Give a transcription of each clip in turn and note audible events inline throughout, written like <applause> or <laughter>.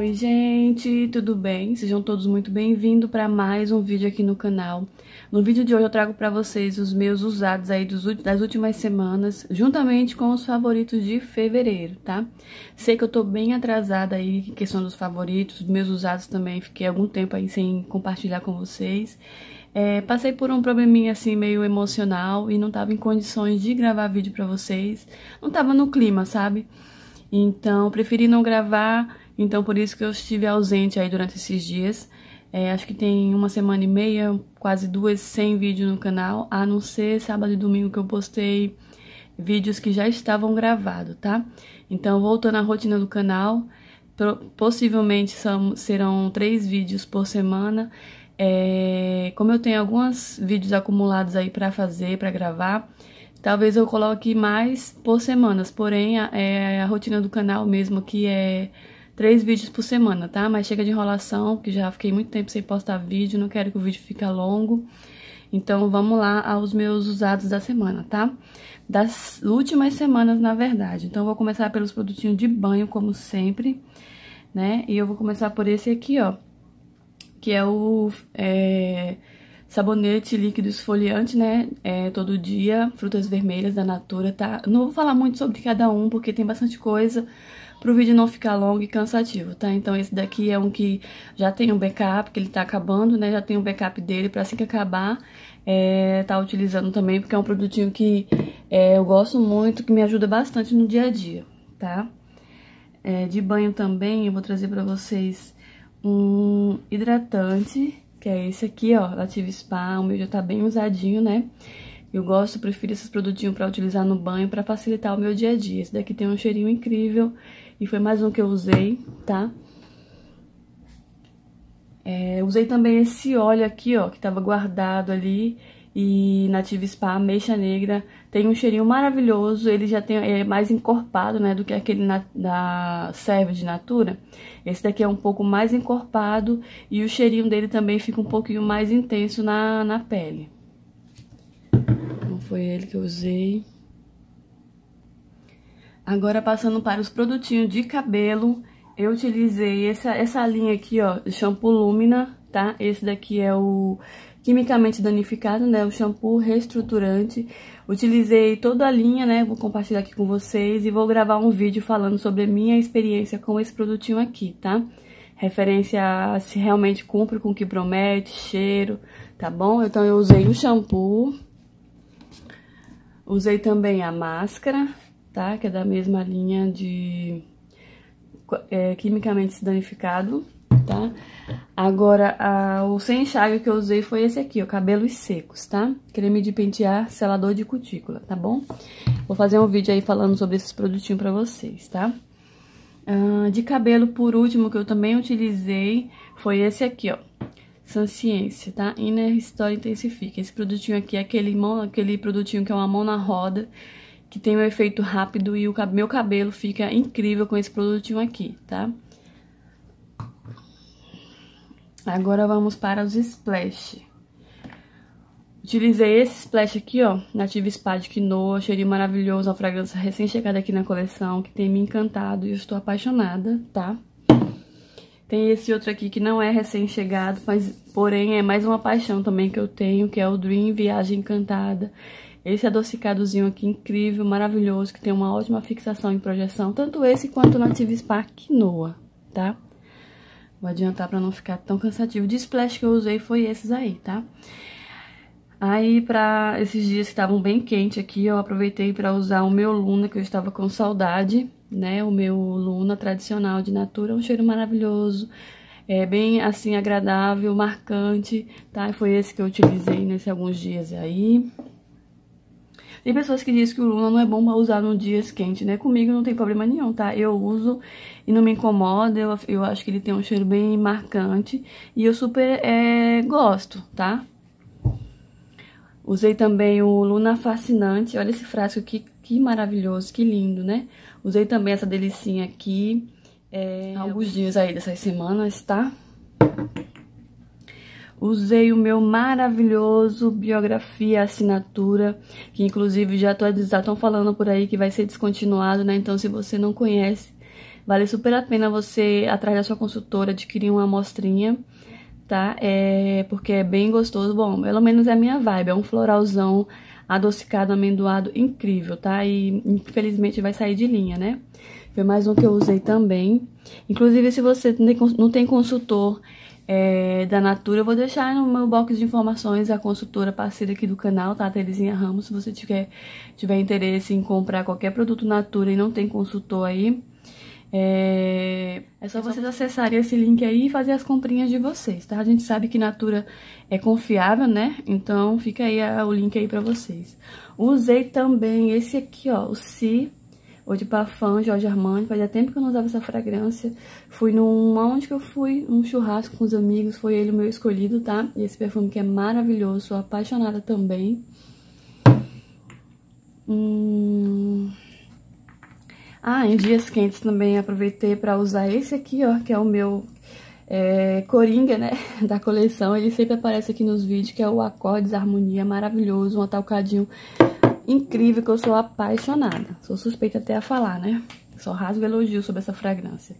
Oi gente, tudo bem? Sejam todos muito bem-vindos para mais um vídeo aqui no canal. No vídeo de hoje eu trago para vocês os meus usados aí dos, das últimas semanas, juntamente com os favoritos de fevereiro, tá? Sei que eu tô bem atrasada aí em questão dos favoritos, meus usados também, fiquei algum tempo aí sem compartilhar com vocês. É, passei por um probleminha assim meio emocional e não tava em condições de gravar vídeo para vocês, não tava no clima, sabe? Então, preferi não gravar então, por isso que eu estive ausente aí durante esses dias. É, acho que tem uma semana e meia, quase duas, sem vídeo no canal, a não ser sábado e domingo que eu postei vídeos que já estavam gravados, tá? Então, voltando à rotina do canal, possivelmente são, serão três vídeos por semana. É, como eu tenho alguns vídeos acumulados aí para fazer, para gravar, talvez eu coloque mais por semanas, porém a, é, a rotina do canal mesmo que é três vídeos por semana, tá? Mas chega de enrolação, porque já fiquei muito tempo sem postar vídeo, não quero que o vídeo fique longo. Então, vamos lá aos meus usados da semana, tá? Das últimas semanas, na verdade. Então, eu vou começar pelos produtinhos de banho, como sempre, né? E eu vou começar por esse aqui, ó, que é o é, sabonete líquido esfoliante, né? É, todo dia, frutas vermelhas da Natura, tá? Não vou falar muito sobre cada um, porque tem bastante coisa, pro vídeo não ficar longo e cansativo, tá? Então esse daqui é um que já tem um backup, que ele tá acabando, né? Já tem um backup dele pra assim que acabar é, tá utilizando também, porque é um produtinho que é, eu gosto muito, que me ajuda bastante no dia a dia, tá? É, de banho também eu vou trazer pra vocês um hidratante, que é esse aqui, ó, Lative Spa, o meu já tá bem usadinho, né? Eu gosto, prefiro esses produtinhos para utilizar no banho para facilitar o meu dia a dia. Esse daqui tem um cheirinho incrível e foi mais um que eu usei, tá? É, usei também esse óleo aqui, ó, que tava guardado ali. E Native Spa, Meixa Negra, tem um cheirinho maravilhoso. Ele já tem, é mais encorpado, né, do que aquele na, da Serve de Natura. Esse daqui é um pouco mais encorpado e o cheirinho dele também fica um pouquinho mais intenso na, na pele. Então foi ele que eu usei. Agora passando para os produtinhos de cabelo, eu utilizei essa, essa linha aqui, ó, shampoo Lumina, tá? Esse daqui é o quimicamente danificado, né? O shampoo reestruturante. Utilizei toda a linha, né? Vou compartilhar aqui com vocês e vou gravar um vídeo falando sobre a minha experiência com esse produtinho aqui, tá? Referência a se realmente cumpre com o que promete, cheiro, tá bom? Então eu usei o shampoo, usei também a máscara tá? Que é da mesma linha de é, quimicamente danificado, tá? Agora, a, o sem enxágue que eu usei foi esse aqui, ó, cabelos secos, tá? Creme de pentear, selador de cutícula, tá bom? Vou fazer um vídeo aí falando sobre esses produtinhos pra vocês, tá? Ah, de cabelo, por último, que eu também utilizei, foi esse aqui, ó. Sanciência, tá? Inner Story Intensifica. Esse produtinho aqui é aquele, mão, aquele produtinho que é uma mão na roda, que tem um efeito rápido e o meu cabelo fica incrível com esse produtinho aqui, tá? Agora vamos para os splash. Utilizei esse splash aqui, ó, Native Spa de Quinoa, cheirinho maravilhoso, uma fragrância recém-chegada aqui na coleção, que tem me encantado e eu estou apaixonada, tá? Tem esse outro aqui que não é recém-chegado, mas porém é mais uma paixão também que eu tenho, que é o Dream Viagem Encantada. Esse adocicadozinho aqui, incrível, maravilhoso, que tem uma ótima fixação em projeção, tanto esse quanto o Native Spa Quinoa, tá? Vou adiantar pra não ficar tão cansativo. De splash que eu usei foi esses aí, tá? Aí, pra esses dias que estavam bem quentes aqui, eu aproveitei pra usar o meu Luna, que eu estava com saudade, né? O meu Luna tradicional de Natura, um cheiro maravilhoso, é bem, assim, agradável, marcante, tá? foi esse que eu utilizei nesses alguns dias aí. Tem pessoas que dizem que o Luna não é bom pra usar no dia quente né? Comigo não tem problema nenhum, tá? Eu uso e não me incomoda, eu, eu acho que ele tem um cheiro bem marcante e eu super é, gosto, tá? Usei também o Luna Fascinante, olha esse frasco aqui, que maravilhoso, que lindo, né? Usei também essa delicinha aqui, é, alguns dias aí dessas semanas, tá? usei o meu maravilhoso biografia assinatura, que inclusive já estão falando por aí que vai ser descontinuado, né? Então se você não conhece, vale super a pena você atrás da sua consultora adquirir uma amostrinha, tá? É, porque é bem gostoso, bom, pelo menos é a minha vibe, é um floralzão adocicado, amendoado, incrível, tá? E infelizmente vai sair de linha, né? Foi mais um que eu usei também. Inclusive, se você não tem consultor é, da Natura. Eu vou deixar no meu box de informações a consultora parceira aqui do canal, tá? Terezinha Ramos. Se você tiver, tiver interesse em comprar qualquer produto Natura e não tem consultor aí, é, é só é vocês acessarem esse link aí e fazer as comprinhas de vocês, tá? A gente sabe que Natura é confiável, né? Então fica aí o link aí pra vocês. Usei também esse aqui, ó, o Si Eau de Parfum, Jorge Armani, fazia tempo que eu não usava essa fragrância. Fui num, onde que eu fui? Um churrasco com os amigos, foi ele o meu escolhido, tá? E esse perfume que é maravilhoso, sou apaixonada também. Hum... Ah, em dias quentes também aproveitei pra usar esse aqui, ó, que é o meu é, coringa, né, <laughs> da coleção. Ele sempre aparece aqui nos vídeos, que é o Acordes Harmonia, maravilhoso, um talcadinho incrível que eu sou apaixonada. Sou suspeita até a falar, né? Só rasgo elogio sobre essa fragrância.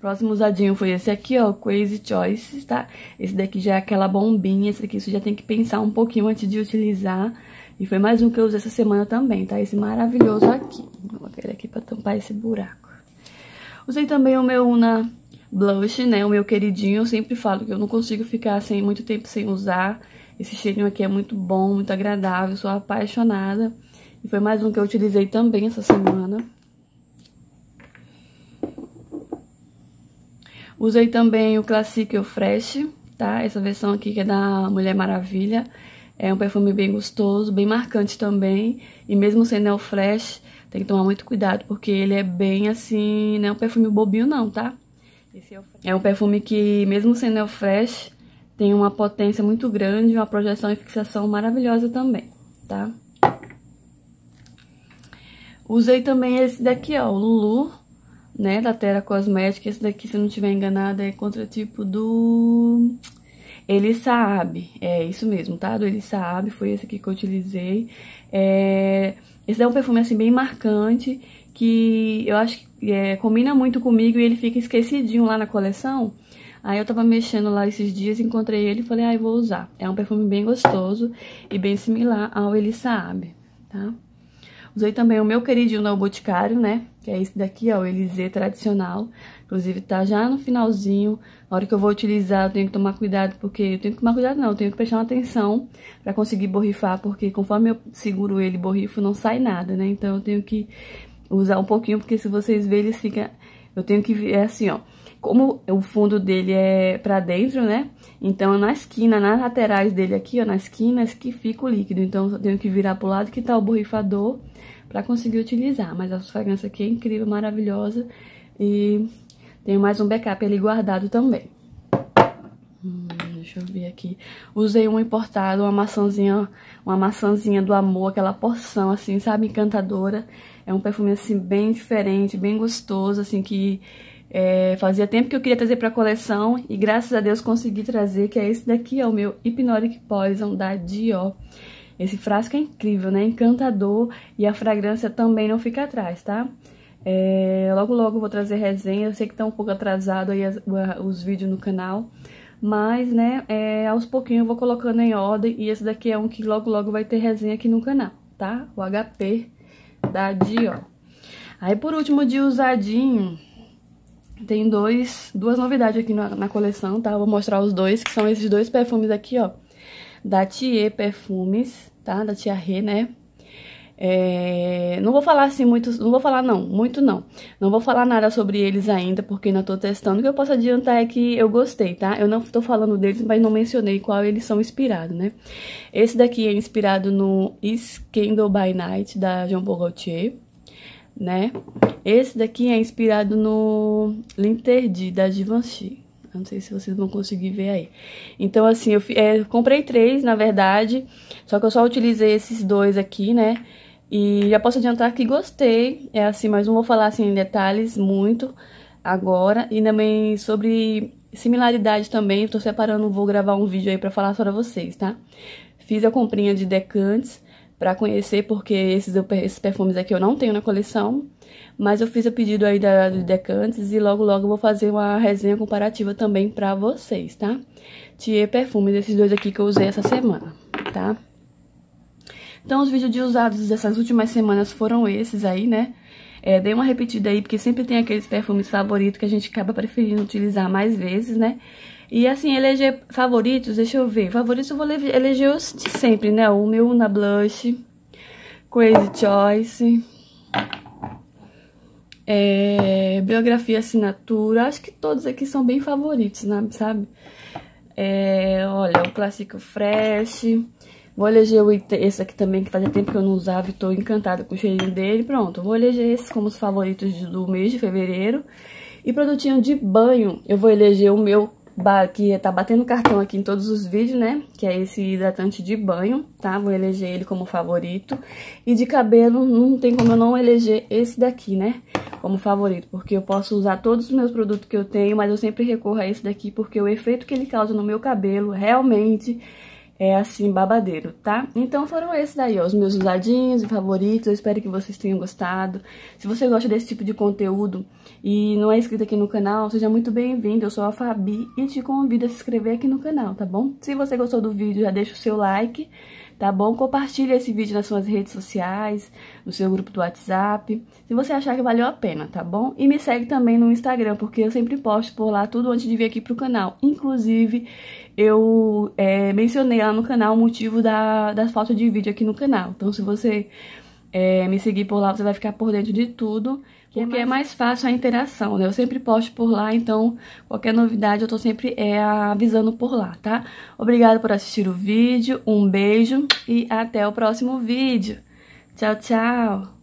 Próximo usadinho foi esse aqui, ó, Crazy Choice, tá? Esse daqui já é aquela bombinha, esse aqui você já tem que pensar um pouquinho antes de utilizar. E foi mais um que eu usei essa semana também, tá? Esse maravilhoso aqui. Vou botar ele aqui pra tampar esse buraco. Usei também o meu Una Blush, né? O meu queridinho, eu sempre falo que eu não consigo ficar sem muito tempo sem usar. Esse cheirinho aqui é muito bom, muito agradável, sou apaixonada. E foi mais um que eu utilizei também essa semana. Usei também o Classic e o Fresh, tá? Essa versão aqui que é da Mulher Maravilha. É um perfume bem gostoso, bem marcante também. E mesmo sendo o Fresh, tem que tomar muito cuidado, porque ele é bem assim, não é um perfume bobinho não, tá? É, é, um perfume que, mesmo sendo o Fresh, tem uma potência muito grande, uma projeção e fixação maravilhosa também, tá? Usei também esse daqui, ó, o Lulu, né, da Terra Cosmética. Esse daqui, se não estiver enganada, é contratipo do... Ele Sabe, é isso mesmo, tá? Do Ele Sabe, foi esse aqui que eu utilizei. É... Esse é um perfume, assim, bem marcante, que eu acho que é, combina muito comigo e ele fica esquecidinho lá na coleção. Aí eu tava mexendo lá esses dias, encontrei ele e falei, ai, ah, vou usar. É um perfume bem gostoso e bem similar ao Ele Saab, tá? Usei também o meu queridinho no Boticário, né? Que é esse daqui, ó, o Elisê tradicional. Inclusive, tá já no finalzinho. Na hora que eu vou utilizar, eu tenho que tomar cuidado, porque... Eu tenho que tomar cuidado, não. Eu tenho que prestar atenção pra conseguir borrifar, porque conforme eu seguro ele, borrifo, não sai nada, né? Então, eu tenho que usar um pouquinho, porque se vocês verem, eles ficam... Eu tenho que... É assim, ó. Como o fundo dele é para dentro, né? Então, é na esquina, nas laterais dele aqui, ó, nas esquinas, é que fica o líquido. Então, eu tenho que virar pro lado que tá o borrifador para conseguir utilizar. Mas a fragrância aqui é incrível, maravilhosa. E tenho mais um backup ali guardado também. Hum, deixa eu ver aqui. Usei um importado, uma maçãzinha, uma maçãzinha do amor, aquela porção assim, sabe, encantadora. É um perfume assim bem diferente, bem gostoso, assim que é, fazia tempo que eu queria trazer para coleção e graças a Deus consegui trazer, que é esse daqui, é o meu Hypnotic Poison da Dior. Esse frasco é incrível, né? Encantador e a fragrância também não fica atrás, tá? É, logo logo vou trazer resenha, eu sei que tá um pouco atrasado aí as, os vídeos no canal, mas, né, é, aos pouquinhos eu vou colocando em ordem e esse daqui é um que logo logo vai ter resenha aqui no canal, tá? O HP da Dior. Aí por último de usadinho... Tem dois, duas novidades aqui na, na coleção, tá? Eu vou mostrar os dois, que são esses dois perfumes aqui, ó. Da Thier Perfumes, tá? Da Tia Rê, né? É, não vou falar assim muito, não vou falar não, muito não. Não vou falar nada sobre eles ainda, porque ainda tô testando. O que eu posso adiantar é que eu gostei, tá? Eu não tô falando deles, mas não mencionei qual eles são inspirados, né? Esse daqui é inspirado no Scandal by Night, da Jean Paul Gaultier né? Esse daqui é inspirado no Linterdi, da Givenchy. não sei se vocês vão conseguir ver aí. Então, assim, eu, é, comprei três, na verdade, só que eu só utilizei esses dois aqui, né? E já posso adiantar que gostei, é assim, mas não vou falar assim em detalhes muito agora. E também sobre similaridade também, tô separando, vou gravar um vídeo aí pra falar sobre vocês, tá? Fiz a comprinha de decantes, para conhecer, porque esses, esses, perfumes aqui eu não tenho na coleção. Mas eu fiz o pedido aí da, do Decantes e logo logo eu vou fazer uma resenha comparativa também pra vocês, tá? de perfumes, esses dois aqui que eu usei essa semana, tá? Então os vídeos de usados dessas últimas semanas foram esses aí, né? É, dei uma repetida aí, porque sempre tem aqueles perfumes favoritos que a gente acaba preferindo utilizar mais vezes, né? E assim, eleger favoritos, deixa eu ver. Favoritos eu vou eleger os de sempre, né? O meu Una Blush, Crazy Choice, é, Biografia Assinatura. Acho que todos aqui são bem favoritos, né? sabe? É, olha, o Clássico Fresh. Vou eleger esse aqui também, que fazia tempo que eu não usava e tô encantada com o cheirinho dele. Pronto, vou eleger esse como os favoritos do mês de fevereiro. E produtinho de banho, eu vou eleger o meu que tá batendo cartão aqui em todos os vídeos, né? Que é esse hidratante de banho, tá? Vou eleger ele como favorito. E de cabelo, não tem como eu não eleger esse daqui, né? Como favorito, porque eu posso usar todos os meus produtos que eu tenho, mas eu sempre recorro a esse daqui porque o efeito que ele causa no meu cabelo realmente é assim babadeiro, tá? Então foram esses daí, ó, os meus usadinhos e favoritos, eu espero que vocês tenham gostado. Se você gosta desse tipo de conteúdo e não é inscrito aqui no canal, seja muito bem-vindo, eu sou a Fabi e te convido a se inscrever aqui no canal, tá bom? Se você gostou do vídeo, já deixa o seu like, tá bom? Compartilha esse vídeo nas suas redes sociais, no seu grupo do WhatsApp, se você achar que valeu a pena, tá bom? E me segue também no Instagram, porque eu sempre posto por lá tudo antes de vir aqui pro canal, inclusive eu é, mencionei lá no canal o motivo da, das falta de vídeo aqui no canal. Então, se você é, me seguir por lá, você vai ficar por dentro de tudo, é porque é mais... é mais fácil a interação, né? Eu sempre posto por lá, então qualquer novidade eu tô sempre é, avisando por lá, tá? Obrigada por assistir o vídeo, um beijo e até o próximo vídeo. Tchau, tchau!